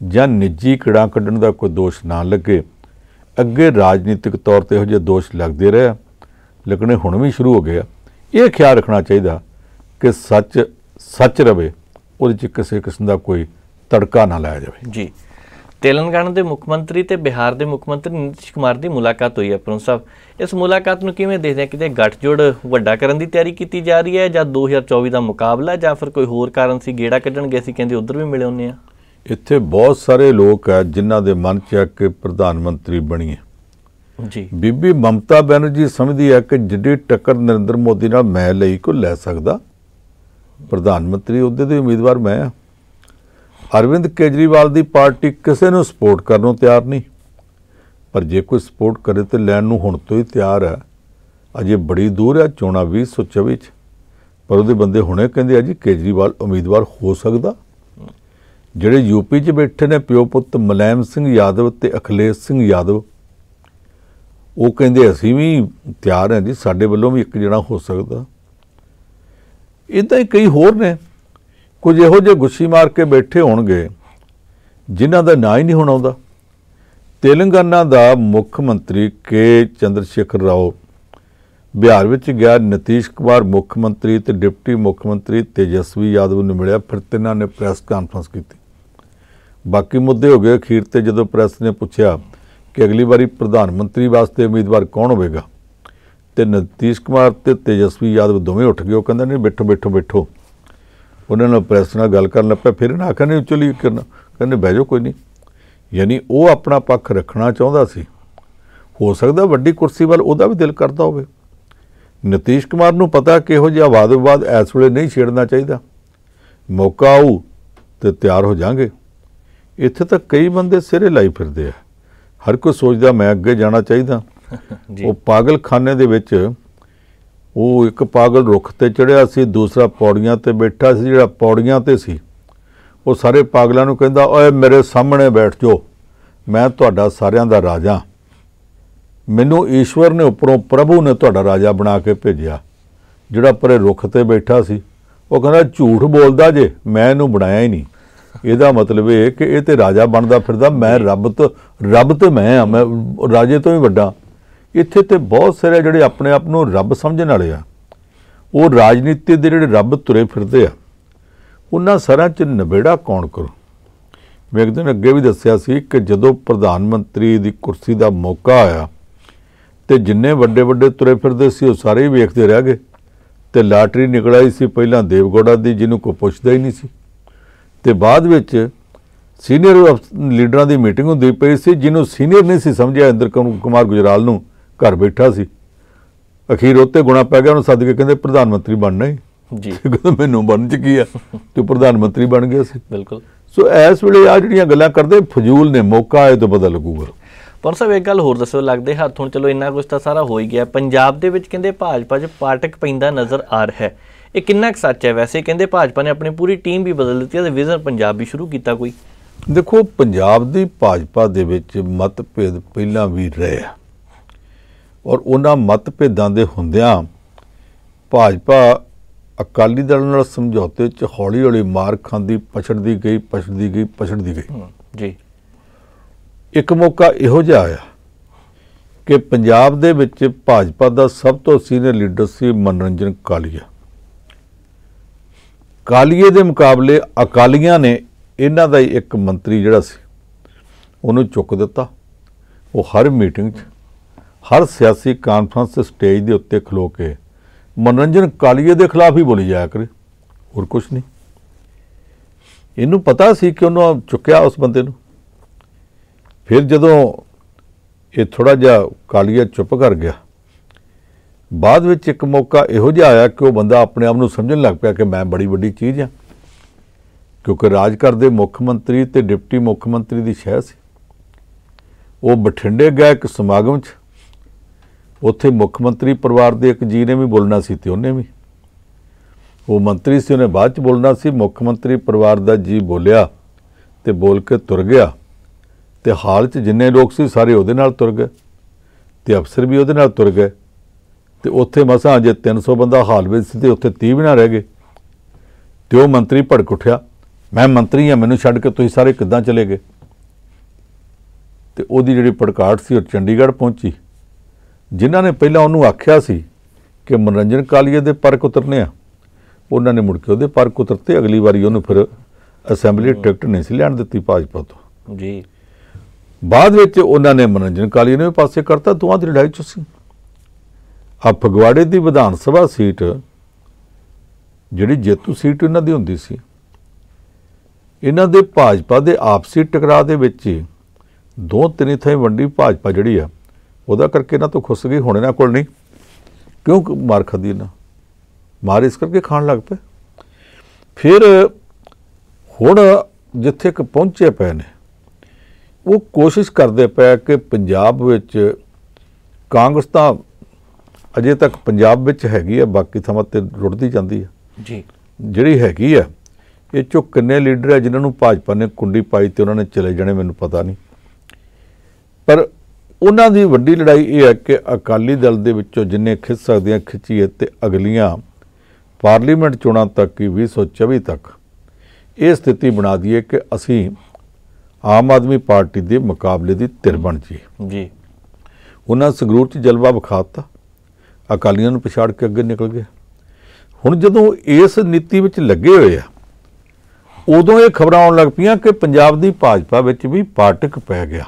ਜਾਂ ਨਿੱਜੀ ਕਿੜਾ ਕੱਢਣ ਦਾ ਕੋਈ ਦੋਸ਼ ਨਾ ਲੱਗੇ ਅੱਗੇ ਰਾਜਨੀਤਿਕ ਤੌਰ ਤੇ ਇਹੋ ਜਿਹੇ ਦੋਸ਼ ਲੱਗਦੇ ਰਹੇ ਲੱਗਣੇ ਹੁਣ ਵੀ ਸ਼ੁਰੂ ਹੋ ਗਿਆ ਇਹ ਖਿਆਲ ਰੱਖਣਾ ਚਾਹੀਦਾ ਕਿ ਸੱਚ ਸੱਚ ਰਵੇ ਉਹਦੇ 'ਚ ਕਿਸੇ ਕਿਸਮ ਦਾ ਕੋਈ ਤੜਕਾ ਨਾ ਲਾਇਆ ਜਾਵੇ ਜੀ ਤੇਲੰਗਾਨਾ ਦੇ ਮੁੱਖ ਮੰਤਰੀ ਤੇ ਬਿਹਾਰ ਦੇ ਮੁੱਖ ਮੰਤਰੀ ਨਿਤਿਸ਼ ਕੁਮਾਰ ਦੀ ਮੁਲਾਕਾਤ ਹੋਈ ਹੈ ਪ੍ਰੋਫੈਸਰ ਸਾਹਿਬ ਇਸ ਮੁਲਾਕਾਤ ਨੂੰ ਕਿਵੇਂ ਦੇਖਦੇ ਆ ਕਿਤੇ ਗੱਠਜੋੜ ਵੱਡਾ ਕਰਨ ਦੀ ਤਿਆਰੀ ਕੀਤੀ ਜਾ ਰਹੀ ਹੈ ਜਾਂ 2024 ਦਾ ਮੁਕਾਬਲਾ ਜਾਂ ਫਿਰ ਕੋਈ ਹੋਰ ਕਾਰਨ ਸੀ ਗੇੜਾ ਕੱਢਣ ਗਏ ਸੀ ਕਹਿੰਦੇ ਉਧਰ ਵੀ ਮਿਲੇ ਹੁੰਨੇ ਆ ਇੱਥੇ ਬਹੁਤ ਸਾਰੇ ਲੋਕ ਆ ਜਿਨ੍ਹਾਂ ਦੇ ਮਨ 'ਚ ਆ ਕਿ ਪ੍ਰਧਾਨ ਮੰਤਰੀ ਬਣੀਏ ਜੀ ਬੀਬੀ ਮਮਤਾ ਬੈਨਰਜੀ ਸਮਝਦੀ ਆ ਕਿ ਜਿੱਡੀ ਟੱਕਰ ਨਰਿੰਦਰ ਮੋਦੀ ਨਾਲ ਮੈਂ ਲਈ ਕੋ ਲੈ ਸਕਦਾ ਪ੍ਰਧਾਨ ਮੰਤਰੀ ਉਹਦੇ ਦੇ ਉਮੀਦਵਾਰ ਮੈਂ ਆ ਅਰਵਿੰਦ ਕੇਜਰੀਵਾਲ ਦੀ ਪਾਰਟੀ ਕਿਸੇ ਨੂੰ ਸਪੋਰਟ ਕਰਨ ਨੂੰ ਤਿਆਰ ਨਹੀਂ ਪਰ ਜੇ ਕੋਈ ਸਪੋਰਟ ਕਰੇ ਤੇ ਲੈਣ ਨੂੰ ਹੁਣ ਤੋਂ ਹੀ ਤਿਆਰ ਹੈ ਅਜੇ ਬੜੀ ਦੂਰ ਹੈ ਚੋਣਾਂ 2024 ਪਰ ਉਹਦੇ ਬੰਦੇ ਹੁਣੇ ਕਹਿੰਦੇ ਆ ਜੀ ਕੇਜਰੀਵਾਲ ਉਮੀਦਵਾਰ ਹੋ ਸਕਦਾ ਜਿਹੜੇ ਯੂਪੀ 'ਚ ਬੈਠੇ ਨੇ ਪਿਓ ਪੁੱਤ ਮਲੈਮ ਸਿੰਘ ਯਾਦਵ ਤੇ ਅਖਲੇਸ਼ ਸਿੰਘ ਯਾਦਵ ਉਹ ਕਹਿੰਦੇ ਅਸੀਂ ਵੀ ਤਿਆਰ ਹਾਂ ਜੀ ਸਾਡੇ ਵੱਲੋਂ ਵੀ ਇੱਕ ਜਣਾ ਹੋ ਸਕਦਾ ਇਦਾਂ ਹੀ ਕਈ ਹੋਰ ਨੇ ਕੁਝ ਇਹੋ ਜਿਹੇ ਗੁੱਸੀ ਮਾਰ ਕੇ ਬੈਠੇ ਹੋਣਗੇ ਜਿਨ੍ਹਾਂ ਦਾ ਨਾਂ ਹੀ ਨਹੀਂ ਹੁਣ ਆਉਂਦਾ ਤੇਲੰਗਾਨਾ ਦਾ ਮੁੱਖ ਮੰਤਰੀ ਕੇ ਚੰਦਰਸ਼ੇਖਰ ਰਾਓ ਬਿਹਾਰ ਵਿੱਚ ਗਿਆ ਨਤੀਸ਼ ਕੁਮਾਰ ਮੁੱਖ ਮੰਤਰੀ ਤੇ ਡਿਪਟੀ ਮੁੱਖ ਮੰਤਰੀ ਤੇਜਸਵੀ ਯਾਦਵ ਨੂੰ ਮਿਲਿਆ ਫਿਰ ਤਿੰਨਾਂ ਨੇ ਪ੍ਰੈਸ ਕਾਨਫਰੰਸ ਕੀਤੀ ਬਾਕੀ ਮੁੱਦੇ ਹੋ ਗਏ ਅਖੀਰ ਤੇ ਜਦੋਂ ਪ੍ਰੈਸ ਨੇ ਪੁੱਛਿਆ ਕਿ ਅਗਲੀ ਵਾਰੀ ਪ੍ਰਧਾਨ ਮੰਤਰੀ ਵਾਸਤੇ ਉਮੀਦਵਾਰ ਕੌਣ ਹੋਵੇਗਾ ਤੇ ਨਤੀਸ਼ ਕੁਮਾਰ ਤੇ ਤੇਜਸਵੀ ਯਾਦਵ ਦੋਵੇਂ ਉੱਠ ਗਏ ਉਹ ਕਹਿੰਦੇ ਨੇ ਬਿੱਠੋ ਬਿੱਠੋ ਬਿੱਠੋ ਉਹਨਾਂ ਨਾਲ ਪ੍ਰੈਸ ਨਾਲ ਗੱਲ ਕਰਨ ਲੱਪੇ ਫਿਰ ਨਾ ਆਖਣੇ ਉਚਲੀ ਕਰਨ ਕਰਨਾ ਕਹਿੰਦੇ ਬਹਿ ਕੋਈ ਨਹੀਂ ਯਾਨੀ ਉਹ ਆਪਣਾ ਪੱਖ ਰੱਖਣਾ ਚਾਹੁੰਦਾ ਸੀ ਹੋ ਸਕਦਾ ਵੱਡੀ ਕੁਰਸੀ ਵੱਲ ਉਹਦਾ ਵੀ ਦਿਲ ਕਰਦਾ ਹੋਵੇ ਨਤੀਸ਼ ਕੁਮਾਰ ਨੂੰ ਪਤਾ ਕਿ ਇਹੋ ਜਿਹਾ ਵਾਦ-ਵਿਵਾਦ ਇਸ ਵੇਲੇ ਨਹੀਂ ਛੇੜਨਾ ਚਾਹੀਦਾ ਮੌਕਾ ਆਉ ਤੇ ਤਿਆਰ ਹੋ ਜਾਾਂਗੇ ਇੱਥੇ ਤਾਂ ਕਈ ਬੰਦੇ ਸਿਰੇ ਲਾਈ ਫਿਰਦੇ ਆ ਹਰ ਕੋਈ ਸੋਚਦਾ ਮੈਂ ਅੱਗੇ ਜਾਣਾ ਚਾਹੀਦਾ ਉਹ ਪਾਗਲਖਾਨੇ ਦੇ ਵਿੱਚ ਉਹ ਇੱਕ ਪਾਗਲ ਰੁੱਖ ਤੇ ਚੜਿਆ ਸੀ ਦੂਸਰਾ ਪੌੜੀਆਂ ਤੇ ਬੈਠਾ ਸੀ ਜਿਹੜਾ ਪੌੜੀਆਂ ਤੇ ਸੀ ਉਹ ਸਾਰੇ ਪਾਗਲਾਂ ਨੂੰ ਕਹਿੰਦਾ ਓਏ ਮੇਰੇ ਸਾਹਮਣੇ ਬੈਠ ਜੋ ਮੈਂ ਤੁਹਾਡਾ ਸਾਰਿਆਂ ਦਾ ਰਾਜਾ ਮੈਨੂੰ ਈਸ਼ਵਰ ਨੇ ਉੱਪਰੋਂ ਪ੍ਰਭੂ ਨੇ ਤੁਹਾਡਾ ਰਾਜਾ ਬਣਾ ਕੇ ਭੇਜਿਆ ਜਿਹੜਾ ਪਰੇ ਰੁੱਖ ਤੇ ਬੈਠਾ ਸੀ ਉਹ ਕਹਿੰਦਾ ਝੂਠ ਬੋਲਦਾ ਜੇ ਮੈਂ ਇਹਨੂੰ ਬਣਾਇਆ ਹੀ ਨਹੀਂ ਇਹਦਾ ਮਤਲਬ ਇਹ ਕਿ ਇਹ ਤੇ ਰਾਜਾ ਬਣਦਾ ਫਿਰਦਾ ਮੈਂ ਰੱਬ ਤੋਂ ਰੱਬ ਤੇ ਮੈਂ ਆ ਮੈਂ ਰਾਜੇ ਤੋਂ ਵੀ ਵੱਡਾ ਇੱਥੇ ਤੇ ਬਹੁਤ ਸਾਰੇ ਜਿਹੜੇ ਆਪਣੇ ਆਪ ਨੂੰ ਰੱਬ ਸਮਝਣ ਵਾਲੇ ਆ ਉਹ ਰਾਜਨੀਤੀ ਦੇ ਜਿਹੜੇ ਰੱਬ ਤੁਰੇ ਫਿਰਦੇ ਆ ਉਹਨਾਂ ਸਾਰਿਆਂ 'ਚ ਨਵੇੜਾ ਕੌਣ ਕਰੂ ਮੈਂ ਇੱਕ ਦਿਨ ਅੱਗੇ ਵੀ ਦੱਸਿਆ ਸੀ ਕਿ ਜਦੋਂ ਪ੍ਰਧਾਨ ਮੰਤਰੀ ਦੀ ਕੁਰਸੀ ਦਾ ਮੌਕਾ ਆਇਆ ਤੇ ਜਿੰਨੇ ਵੱਡੇ ਵੱਡੇ ਤੁਰੇ ਫਿਰਦੇ ਸੀ ਉਹ ਸਾਰੇ ਹੀ ਵੇਖਦੇ ਰਹਿ ਗਏ ਤੇ ਲਾਟਰੀ ਨਿਕਲਾਈ ਸੀ ਪਹਿਲਾਂ ਦੇਵਗੋੜਾ ਦੀ ਜਿਹਨੂੰ ਕੋ ਪੁੱਛਦਾ ਹੀ ਨਹੀਂ ਸੀ ਤੇ ਬਾਅਦ ਵਿੱਚ ਸੀਨੀਅਰ ਲੀਡਰਾਂ ਦੀ ਮੀਟਿੰਗ ਹੁੰਦੀ ਪਈ ਸੀ ਜਿਹਨੂੰ ਸੀਨੀਅਰ ਨਹੀਂ ਸੀ ਸਮਝਿਆ ਇੰਦਰ ਕੁਮਾਰ ਗੁਜਰਾਲ ਨੂੰ ਘਰ ਬੈਠਾ ਸੀ ਅਖੀਰ ਉੱਤੇ ਗੁਣਾ ਪੈ ਗਿਆ ਉਹਨੂੰ ਸੱਦ ਕੇ ਕਹਿੰਦੇ ਪ੍ਰਧਾਨ ਮੰਤਰੀ ਬਣਨਾ ਹੀ ਜੀ ਕਹਿੰਦਾ ਮੈਨੂੰ ਬਣ ਚ ਕੀ ਆ ਤੇ ਪ੍ਰਧਾਨ ਮੰਤਰੀ ਬਣ ਗਿਆ ਸੀ ਬਿਲਕੁਲ ਸੋ ਐਸ ਵੇਲੇ ਆ ਜਿਹੜੀਆਂ ਗੱਲਾਂ ਕਰਦੇ ਫਜ਼ੂਲ ਨੇ ਮੌਕਾ ਆਏ ਤਾਂ ਬਦਲ ਲੱਗੂਗਾ ਪਰ ਸਭ ਇੱਕ ਗੱਲ ਹੋਰ ਦੱਸੋ ਲੱਗਦੇ ਹੱਥ ਹੁਣ ਚਲੋ ਇੰਨਾ ਕੁਝ ਤਾਂ ਸਾਰਾ ਹੋ ਹੀ ਗਿਆ ਪੰਜਾਬ ਦੇ ਵਿੱਚ ਕਹਿੰਦੇ ਭਾਜਪਾ 'ਚ ਪਾਟਕ ਪੈਂਦਾ ਨਜ਼ਰ ਆ ਰਿਹਾ ਹੈ ਇਹ ਕਿੰਨਾ ਕੁ ਸੱਚ ਹੈ ਵੈਸੇ ਕਹਿੰਦੇ ਭਾਜਪਾ ਨੇ ਆਪਣੀ ਪੂਰੀ ਟੀਮ ਵੀ ਬਦਲ ਦਿੱਤੀ ਹੈ ਤੇ ਵਿਜ਼ਨ ਪੰਜਾਬ ਵੀ ਸ਼ੁਰੂ ਕੀਤਾ ਕੋਈ ਦੇਖੋ ਪੰਜਾਬ ਦੀ ਭਾਜਪਾ ਦੇ ਵਿੱਚ ਮਤਭੇਦ ਪਹਿਲਾਂ ਵੀ ਰਹੇ ਆ ਔਰ ਉਹਨਾਂ ਮਤਭੇਦਾਂ ਦੇ ਹੁੰਦਿਆਂ ਭਾਜਪਾ ਅਕਾਲੀ ਦਲ ਨਾਲ ਸਮਝੌਤੇ 'ਚ ਹੌਲੀ-ਹੌਲੀ ਮਾਰ ਖਾਂਦੀ ਪਛੜਦੀ ਗਈ ਪਛੜਦੀ ਗਈ ਪਛੜਦੀ ਗਈ ਜੀ ਇੱਕ ਮੌਕਾ ਇਹੋ ਜਿਹਾ ਆਇਆ ਕਿ ਪੰਜਾਬ ਦੇ ਵਿੱਚ ਭਾਜਪਾ ਦਾ ਸਭ ਤੋਂ ਸੀਨੀਅਰ ਲੀਡਰ ਸੀ ਮਨਰੰਜਨ ਕਾਲੀਆ ਕਾਲੀਏ ਦੇ ਮੁਕਾਬਲੇ ਅਕਾਲੀਆਂ ਨੇ ਇਹਨਾਂ ਦਾ ਇੱਕ ਮੰਤਰੀ ਜਿਹੜਾ ਸੀ ਉਹਨੂੰ ਚੁੱਕ ਦਿੱਤਾ ਉਹ ਹਰ ਮੀਟਿੰਗ 'ਚ ਹਰ ਸਿਆਸੀ ਕਾਨਫਰੰਸ ਸਟੇਜ ਦੇ ਉੱਤੇ ਖਲੋ ਕੇ ਮਨੋਰੰਜਨ ਕਾਲੀਏ ਦੇ ਖਿਲਾਫ ਹੀ ਬੋਲੀ ਜਾਇਆ ਕਰੇ ਹੋਰ ਕੁਝ ਨਹੀਂ ਇਹਨੂੰ ਪਤਾ ਸੀ ਕਿ ਉਹਨੂੰ ਚੁੱਕਿਆ ਉਸ ਬੰਦੇ ਨੂੰ ਫਿਰ ਜਦੋਂ ਇਹ ਥੋੜਾ ਜਿਹਾ ਕਾਲੀਆ ਚੁੱਪ ਕਰ ਗਿਆ ਬਾਅਦ ਵਿੱਚ ਇੱਕ ਮੌਕਾ ਇਹੋ ਜਿਹਾ ਆਇਆ ਕਿ ਉਹ ਬੰਦਾ ਆਪਣੇ ਆਪ ਨੂੰ ਸਮਝਣ ਲੱਗ ਪਿਆ ਕਿ ਮੈਂ ਬੜੀ ਵੱਡੀ ਚੀਜ਼ ਹਾਂ ਕਿਉਂਕਿ ਰਾਜ ਕਰਦੇ ਦੇ ਮੁੱਖ ਮੰਤਰੀ ਤੇ ਡਿਪਟੀ ਮੁੱਖ ਮੰਤਰੀ ਦੀ ਸ਼ਹਿ ਸੀ ਉਹ ਬਠਿੰਡੇ ਗਏ ਇੱਕ ਸਮਾਗਮ 'ਚ ਉੱਥੇ ਮੁੱਖ ਮੰਤਰੀ ਪਰਿਵਾਰ ਦੇ ਇੱਕ ਜੀ ਨੇ ਵੀ ਬੋਲਣਾ ਸੀ ਤੇ ਉਹਨੇ ਵੀ ਉਹ ਮੰਤਰੀ ਸੀ ਉਹਨੇ ਬਾਅਦ 'ਚ ਬੋਲਣਾ ਸੀ ਮੁੱਖ ਮੰਤਰੀ ਪਰਿਵਾਰ ਦਾ ਜੀ ਬੋਲਿਆ ਤੇ ਬੋਲ ਕੇ ਤੁਰ ਗਿਆ ਤੇ ਹਾਲ 'ਚ ਜਿੰਨੇ ਲੋਕ ਸੀ ਸਾਰੇ ਉਹਦੇ ਨਾਲ ਤੁਰ ਗਏ ਤੇ ਅਫਸਰ ਵੀ ਉਹਦੇ ਨਾਲ ਤੁਰ ਗਏ ਤੇ ਉੱਥੇ ਮਸਾਂ ਜੇ 300 ਬੰਦਾ ਹਾਲ ਵਿੱਚ ਸੀ ਤੇ ਉੱਥੇ 30 ਵੀ ਨਾ ਰਹਿ ਗਏ ਤੇ ਉਹ ਮੰਤਰੀ ਭੜਕ ਉੱਠਿਆ ਮੈਂ ਮੰਤਰੀ ਆ ਮੈਨੂੰ ਛੱਡ ਕੇ ਤੁਸੀਂ ਸਾਰੇ ਕਿੱਦਾਂ ਚਲੇ ਗਏ ਤੇ ਉਹਦੀ ਜਿਹੜੀ ਪੜਕਾਟ ਸੀ ਉਹ ਚੰਡੀਗੜ੍ਹ ਪਹੁੰਚੀ ਜਿਨ੍ਹਾਂ ਨੇ ਪਹਿਲਾਂ ਉਹਨੂੰ ਆਖਿਆ ਸੀ ਕਿ ਮਨਰੰਜਨ ਕਾਲੀਏ ਦੇ ਪਰਕ ਉਤਰਨੇ ਆ ਉਹਨਾਂ ਨੇ ਮੁੜ ਕੇ ਉਹਦੇ ਪਰਕ ਉਤਰਤੇ ਅਗਲੀ ਵਾਰੀ ਉਹਨੂੰ ਫਿਰ ਅਸੈਂਬਲੀ ਟਿਕਟ ਨਹੀਂ ਸੀ ਲੈਣ ਦਿੱਤੀ ਭਾਜਪਾ ਤੋਂ ਜੀ ਬਾਅਦ ਵਿੱਚ ਉਹਨਾਂ ਨੇ ਮਨਰੰਜਨ ਕਾਲੀਏ ਨੂੰ ਪਾਸੇ ਕਰਤਾ ਦੋਹਾਂ ਦੀ ਲੜਾਈ ਚ ਸੀ ਆ ਫਗਵਾੜੇ ਦੀ ਵਿਧਾਨ ਸਭਾ ਸੀਟ ਜਿਹੜੀ ਜੇਤੂ ਸੀਟ ਇਹਨਾਂ ਦੀ ਹੁੰਦੀ ਸੀ ਇਹਨਾਂ ਦੇ ਭਾਜਪਾ ਦੇ ਆਪਸੀ ਟਕਰਾਅ ਦੇ ਵਿੱਚ ਦੋ ਤਿੰਨ ਥਾਂ ਵੰਡੀ ਭਾਜਪਾ ਜਿਹੜੀ ਆ ਉਹਦਾ ਕਰਕੇ ਇਹਨਾਂ ਤੋਂ ਖੁੱਸ ਗਈ ਹੁਣ ਇਹਨਾਂ ਕੋਲ ਨਹੀਂ ਕਿਉਂ ਮਾਰ ਖਾਦੀ ਨਾ ਮਾਰ ਇਸ ਕਰਕੇ ਖਾਣ ਲੱਗ ਪਏ ਫਿਰ ਹੁਣ ਜਿੱਥੇ ਇੱਕ ਪਹੁੰਚੇ ਪਏ ਨੇ ਉਹ ਕੋਸ਼ਿਸ਼ ਕਰਦੇ ਪਏ ਕਿ ਪੰਜਾਬ ਵਿੱਚ ਕਾਂਗਰਸ ਤਾਂ ਅਜੇ ਤੱਕ ਪੰਜਾਬ ਵਿੱਚ ਹੈਗੀ ਆ ਬਾਕੀ ਥਾਵਾਂ ਤੇ ਰੁੱਟਦੀ ਜਾਂਦੀ ਆ ਜੀ ਜਿਹੜੀ ਹੈਗੀ ਆ ਇਹ ਚੋ ਕਿੰਨੇ ਲੀਡਰ ਆ ਜਿਨ੍ਹਾਂ ਨੂੰ ਭਾਜਪਾ ਨੇ ਕੁੰਡੀ ਪਾਈ ਤੇ ਉਹਨਾਂ ਨੇ ਚਲੇ ਜਾਣੇ ਮੈਨੂੰ ਪਤਾ ਨਹੀਂ ਪਰ ਉਹਨਾਂ ਦੀ ਵੱਡੀ ਲੜਾਈ ਇਹ ਹੈ ਕਿ ਅਕਾਲੀ ਦਲ ਦੇ ਵਿੱਚੋਂ ਜਿੰਨੇ ਖਿੱਚ ਸਕਦੇ ਆ ਖਿੱਚੀਏ ਤੇ ਅਗਲੀਆਂ ਪਾਰਲੀਮੈਂਟ ਚੋਣਾਂ ਤੱਕ ਕੀ 2024 ਤੱਕ ਇਹ ਸਥਿਤੀ ਬਣਾ ਦਈਏ ਕਿ ਅਸੀਂ ਆਮ ਆਦਮੀ ਪਾਰਟੀ ਦੇ ਮੁਕਾਬਲੇ ਦੀ ਧਿਰ ਬਣ ਜੀ ਜੀ ਉਹਨਾਂ ਸੰਗਰੂਰ 'ਚ ਜਲਵਾ ਵਿਖਾਤਾ ਅਕਾਲੀਆਂ ਨੂੰ ਪਛਾੜ ਕੇ ਅੱਗੇ ਨਿਕਲ ਗਏ ਹੁਣ ਜਦੋਂ ਇਸ ਨੀਤੀ ਵਿੱਚ ਲੱਗੇ ਹੋਏ ਆ ਉਦੋਂ ਇਹ ਖਬਰਾਂ ਆਉਣ ਲੱਗ ਪਈਆਂ ਕਿ ਪੰਜਾਬ ਦੀ ਭਾਜਪਾ ਵਿੱਚ ਵੀ ਪਾਟਕ ਪੈ ਗਿਆ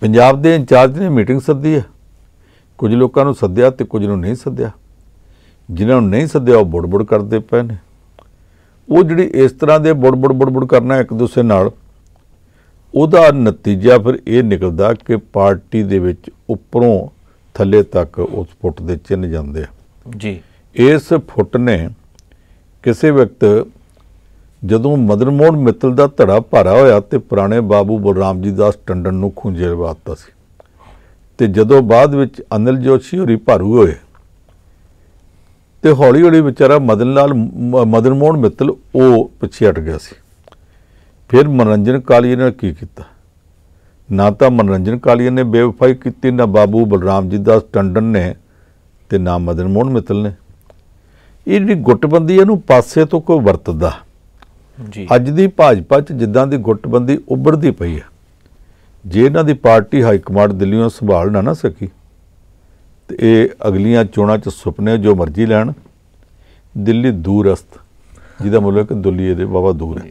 ਪੰਜਾਬ ਦੇ ਇੰਚਾਰਜ ਨੇ ਮੀਟਿੰਗ ਸੱਦੀ ਹੈ ਕੁਝ ਲੋਕਾਂ ਨੂੰ ਸੱਦਿਆ ਤੇ ਕੁਝ ਨੂੰ ਨਹੀਂ ਸੱਦਿਆ ਜਿਨ੍ਹਾਂ ਨੂੰ ਨਹੀਂ ਸੱਦਿਆ ਉਹ ਬੁੜਬੁੜ ਕਰਦੇ ਪਏ ਨੇ ਉਹ ਜਿਹੜੀ ਇਸ ਤਰ੍ਹਾਂ ਦੇ ਬੁੜਬੁੜ ਬੁੜਬੁੜ ਕਰਨਾ ਇੱਕ ਦੂਸਰੇ ਨਾਲ ਉਹਦਾ ਨਤੀਜਾ ਫਿਰ ਇਹ ਨਿਕਲਦਾ ਕਿ ਪਾਰਟੀ ਦੇ ਵਿੱਚ ਉੱਪਰੋਂ ਥੱਲੇ ਤੱਕ ਉਸ ਫੁੱਟ ਦੇ ਚਿੰਨ ਜਾਂਦੇ ਆ ਜੀ ਇਸ ਫੁੱਟ ਨੇ ਕਿਸੇ ਵਕਤ ਜਦੋਂ ਮਦਰ ਮੋਹਨ ਮਿੱਤਲ ਦਾ ਧੜਾ ਭਾਰਾ ਹੋਇਆ ਤੇ ਪੁਰਾਣੇ ਬਾਬੂ ਬਲਰਾਮ ਜੀ ਦਾਸ ਟੰਡਨ ਨੂੰ ਖੁੰਝੇ ਰਵਾਤਾ ਸੀ ਤੇ ਜਦੋਂ ਬਾਅਦ ਵਿੱਚ ਅਨਿਲ ਜੋਸ਼ੀ ਹੋਰੀ ਭਾਰੂ ਹੋਏ ਤੇ ਹੌਲੀ ਹੌਲੀ ਵਿਚਾਰਾ ਮਦਨ ਲਾਲ ਮਦਨ ਮੋਹਨ ਮਿੱਤਲ ਉਹ ਪਿੱਛੇ ਹਟ ਗਿਆ ਸੀ ਫਿਰ ਮਨਰੰਜਨ ਕਾਲੀ ਨੇ ਕੀ ਕੀਤਾ ਨਾ ਤਾਂ ਮਨਰੰਜਨ ਕਾਲੀਆ ਨੇ ਬੇਵਫਾਈ ਕੀਤੀ ਨਾ ਬਾਬੂ ਬਲਰਾਮ ਜੀ ਦਾ ਟੰਡਨ ਨੇ ਤੇ ਨਾ ਮਦਨ ਮੋਹਨ ਮਿੱਤਲ ਨੇ ਇਹ ਜਿਹੜੀ ਗੁੱਟਬੰਦੀ ਇਹਨੂੰ ਪਾਸੇ ਤੋਂ ਕੋਈ ਵਰਤਦਾ ਜੀ ਅੱਜ ਦੀ ਭਾਜਪਾ 'ਚ ਜਿੱਦਾਂ ਦੀ ਗੁੱਟਬੰਦੀ ਉੱਭਰਦੀ ਪਈ ਹੈ ਜੇ ਇਹਨਾਂ ਦੀ ਪਾਰਟੀ ਹਾਈ ਕਮਾਂਡ ਦਿੱਲੀੋਂ ਸੰਭਾਲ ਨਾ ਨਾ ਸਕੀ ਤੇ ਇਹ ਅਗਲੀਆਂ ਚੋਣਾਂ 'ਚ ਸੁਪਨੇ ਜੋ ਮਰਜ਼ੀ ਲੈਣ ਦਿੱਲੀ ਦੂਰਸਤ ਜਿਹਦਾ ਮਤਲਬ ਕਿ ਦੁਲੀਏ ਦੇ ਬਾਬਾ ਦੂਰ ਹੈ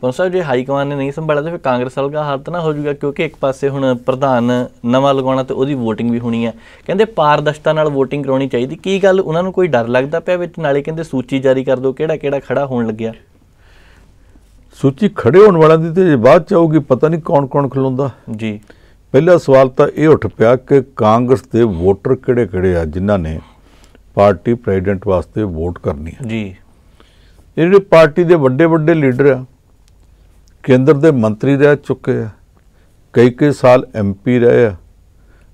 ਪਰ ਸਾਹਿਬ ਜੇ ਹਾਈ ਕਮਾਨ ਨੇ ਨਹੀਂ ਸੰਭਾਲਿਆ ਤਾਂ ਫਿਰ ਕਾਂਗਰਸ ਦਾ ਹਾਰਤ ਨਾ ਹੋ ਜੂਗਾ ਕਿਉਂਕਿ ਇੱਕ ਪਾਸੇ ਹੁਣ ਪ੍ਰਧਾਨ ਨਵਾਂ ਲਗਾਉਣਾ ਤੇ ਉਹਦੀ VOTING ਵੀ ਹੋਣੀ ਹੈ ਕਹਿੰਦੇ ਪਾਰਦਰਸ਼ਤਾ ਨਾਲ VOTING ਕਰਾਉਣੀ ਚਾਹੀਦੀ ਕੀ ਗੱਲ ਉਹਨਾਂ ਨੂੰ ਕੋਈ ਡਰ ਲੱਗਦਾ ਪਿਆ ਵਿੱਚ ਨਾਲੇ ਕਹਿੰਦੇ ਸੂਚੀ ਜਾਰੀ ਕਰ ਦਿਓ ਕਿਹੜਾ ਕਿਹੜਾ ਖੜਾ ਹੋਣ ਲੱਗਿਆ ਸੂਚੀ ਖੜੇ ਹੋਣ ਵਾਲਿਆਂ ਦੀ ਤੇ ਬਾਅਦ ਚ ਆਊਗੀ ਪਤਾ ਨਹੀਂ ਕੌਣ ਕੌਣ ਖਲੋਂਦਾ ਜੀ ਪਹਿਲਾ ਸਵਾਲ ਤਾਂ ਇਹ ਉੱਠ ਪਿਆ ਕਿ ਕਾਂਗਰਸ ਦੇ ਵੋਟਰ ਕਿਹੜੇ ਕਿਹੜੇ ਆ ਜਿਨ੍ਹਾਂ ਨੇ ਪਾਰਟੀ ਪ੍ਰੈਜ਼ੀਡੈਂਟ ਵਾਸਤੇ ਵੋਟ ਕਰਨੀ ਹੈ ਜੀ ਇਹ ਜਿਹੜੇ ਪਾਰਟੀ ਦੇ ਵੱਡੇ ਵੱਡੇ ਲੀਡਰ ਆ ਕੇਂਦਰ ਦੇ ਮੰਤਰੀ ਰਹਿ ਚੁੱਕੇ ਆ ਕਈ ਕਈ ਸਾਲ ਐਮਪੀ ਰਹੇ ਆ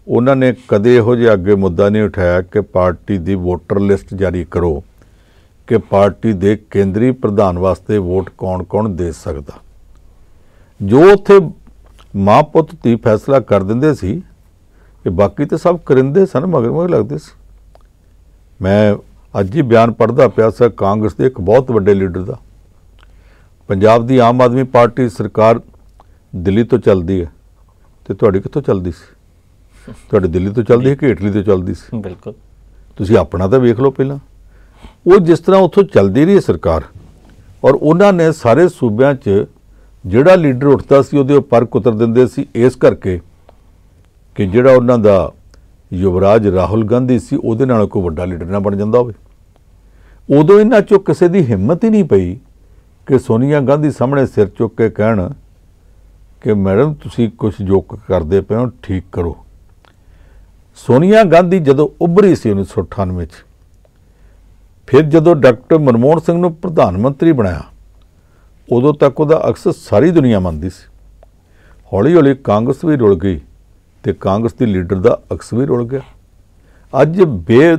ਉਹਨਾਂ ਨੇ ਕਦੇ ਇਹੋ ਜਿਹਾ ਅੱਗੇ ਮੁੱਦਾ ਨਹੀਂ ਉਠਾਇਆ ਕਿ ਪਾਰਟੀ ਦੀ ਵੋਟਰ ਲਿਸਟ ਜਾਰੀ ਕਰੋ ਕਿ ਪਾਰਟੀ ਦੇ ਕੇਂਦਰੀ ਪ੍ਰਧਾਨ ਵਾਸਤੇ ਵੋਟ ਕੌਣ-ਕੌਣ ਦੇ ਸਕਦਾ ਜੋ ਉੱਥੇ ਮਾਪੁੱਤ ਦੀ ਫੈਸਲਾ ਕਰ ਦਿੰਦੇ ਸੀ ਇਹ ਬਾਕੀ ਤੇ ਸਭ ਕਰਿੰਦੇ ਸਨ ਮਗਰ ਮਗਰ ਲੱਗਦੇ ਸੀ ਮੈਂ ਅੱਜ ਹੀ ਬਿਆਨ ਪੜਦਾ ਪਿਆ ਸੀ ਕਾਂਗਰਸ ਦੇ ਇੱਕ ਬਹੁਤ ਵੱਡੇ ਲੀਡਰ ਦਾ ਪੰਜਾਬ ਦੀ ਆਮ ਆਦਮੀ ਪਾਰਟੀ ਸਰਕਾਰ ਦਿੱਲੀ ਤੋਂ ਚੱਲਦੀ ਹੈ ਤੇ ਤੁਹਾਡੀ ਕਿੱਥੋਂ ਚੱਲਦੀ ਸੀ ਤੁਹਾਡੀ ਦਿੱਲੀ ਤੋਂ ਚੱਲਦੀ ਹੈ ਕਿ ਇਟਲੀ ਤੋਂ ਚੱਲਦੀ ਸੀ ਬਿਲਕੁਲ ਤੁਸੀਂ ਆਪਣਾ ਤਾਂ ਵੇਖ ਲਓ ਪਹਿਲਾਂ ਉਹ ਜਿਸ ਤਰ੍ਹਾਂ ਉੱਥੋਂ ਚੱਲਦੀ ਰਹੀ ਸਰਕਾਰ ਔਰ ਉਹਨਾਂ ਨੇ ਸਾਰੇ ਸੂਬਿਆਂ 'ਚ ਜਿਹੜਾ ਲੀਡਰ ਉੱਠਦਾ ਸੀ ਉਹਦੇ ਉੱਪਰ ਕੁਤਰ ਦਿੰਦੇ ਸੀ ਇਸ ਕਰਕੇ ਕਿ ਜਿਹੜਾ ਉਹਨਾਂ ਦਾ ਯੁਵਰਾਜ ਰਾਹੁਲ ਗਾਂਧੀ ਸੀ ਉਹਦੇ ਨਾਲ ਕੋਈ ਵੱਡਾ ਲੀਡਰ ਨਾ ਬਣ ਜਾਂਦਾ ਹੋਵੇ ਉਦੋਂ ਇਹਨਾਂ 'ਚੋਂ ਕਿਸੇ ਦੀ ਹਿੰਮਤ ਹੀ ਨਹੀਂ ਪਈ ਕਿ ਸੋਨੀਆ ਗਾਂਧੀ ਸਾਹਮਣੇ ਸਿਰ ਚੁੱਕ ਕੇ ਕਹਿਣ ਕਿ ਮੈਡਮ ਤੁਸੀਂ ਕੁਝ ਜੋਕ ਕਰਦੇ ਪਏ ਹੋ ਠੀਕ ਕਰੋ ਸੋਨੀਆ ਗਾਂਧੀ ਜਦੋਂ ਉੱਭਰੀ ਸੀ 1998 ਵਿੱਚ ਫਿਰ ਜਦੋਂ ਡਾਕਟਰ ਮਨਮੋਹਨ ਸਿੰਘ ਨੂੰ ਪ੍ਰਧਾਨ ਮੰਤਰੀ ਬਣਾਇਆ ਉਦੋਂ ਤੱਕ ਉਹਦਾ ਅਕਸਰ ਸਾਰੀ ਦੁਨੀਆ ਮੰਨਦੀ ਸੀ ਹੌਲੀ-ਹੌਲੀ ਕਾਂਗਰਸ ਵੀ ਰੁਲ ਗਈ ਤੇ ਕਾਂਗਰਸ ਦੀ ਲੀਡਰ ਦਾ ਅਕਸ ਵੀ ਰੁਲ ਗਿਆ ਅੱਜ ਬੇ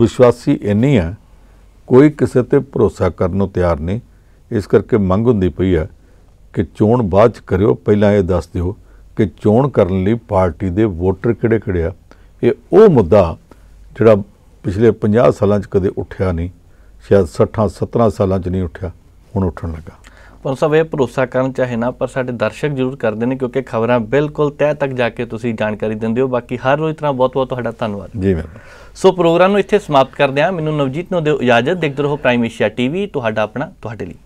ਵਿਸ਼ਵਾਸੀ ਇੰਨੀ ਹੈ ਕੋਈ ਕਿਸੇ ਤੇ ਭਰੋਸਾ ਕਰਨ ਨੂੰ ਤਿਆਰ ਨਹੀਂ ਇਸ ਕਰਕੇ ਮੰਗ ਹੁੰਦੀ ਪਈ ਆ ਕਿ ਚੋਣ ਬਾਅਦ ਚ ਕਰਿਓ ਪਹਿਲਾਂ ਇਹ ਦੱਸ ਦਿਓ ਕਿ ਚੋਣ ਕਰਨ ਲਈ ਪਾਰਟੀ ਦੇ ਵੋਟਰ ਕਿਹੜੇ ਕਿਹੜੇ ਆ ਇਹ ਉਹ ਮੁੱਦਾ ਜਿਹੜਾ ਪਿਛਲੇ 50 ਸਾਲਾਂ ਚ ਕਦੇ ਉੱਠਿਆ ਨਹੀਂ ਸ਼ਾਇਦ 60 17 ਸਾਲਾਂ ਚ ਨਹੀਂ ਉੱਠਿਆ ਹੁਣ ਉੱਠਣ ਲੱਗਾ ਪਰ ਸਭ ਇਹ ਭਰੋਸਾ ਕਰਨ ਚਾਹੇ ਨਾ ਪਰ ਸਾਡੇ ਦਰਸ਼ਕ ਜ਼ਰੂਰ ਕਰਦੇ ਨੇ ਕਿਉਂਕਿ ਖਬਰਾਂ ਬਿਲਕੁਲ ਤੈ ਤੱਕ ਜਾ ਕੇ ਤੁਸੀਂ ਜਾਣਕਾਰੀ ਦਿੰਦੇ ਹੋ ਬਾਕੀ ਹਰ ਰੋਜ਼ ਤਰ੍ਹਾਂ ਬਹੁਤ ਬਹੁਤ ਤੁਹਾਡਾ ਧੰਨਵਾਦ ਜੀ ਮੈਂ ਸੋ ਪ੍ਰੋਗਰਾਮ ਨੂੰ ਇੱਥੇ ਸਮਾਪਤ ਕਰਦੇ ਹਾਂ ਮੈਨੂੰ ਨਵਜੀਤ ਨੂੰ ਦਿਓ ਇਜਾਜ਼ਤ ਦੇਖਦੇ ਰਹੋ ਪ੍ਰਾਈਮ ਏਸ਼ੀਆ ਟੀਵੀ ਤੁਹਾਡਾ ਆਪਣਾ ਤੁਹਾਡੇ ਲਈ